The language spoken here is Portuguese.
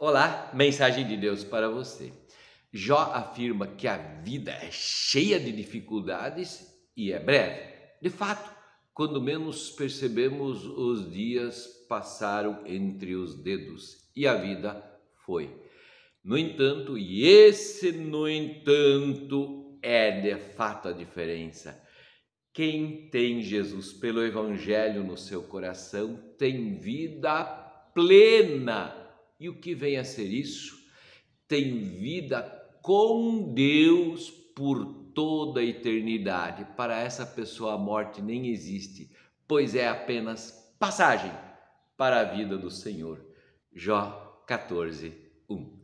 Olá, mensagem de Deus para você. Jó afirma que a vida é cheia de dificuldades e é breve. De fato, quando menos percebemos, os dias passaram entre os dedos e a vida foi. No entanto, e esse no entanto é de fato a diferença. Quem tem Jesus pelo Evangelho no seu coração tem vida plena e o que vem a ser isso? Tem vida com Deus por toda a eternidade. Para essa pessoa a morte nem existe, pois é apenas passagem para a vida do Senhor. Jó 14, 1.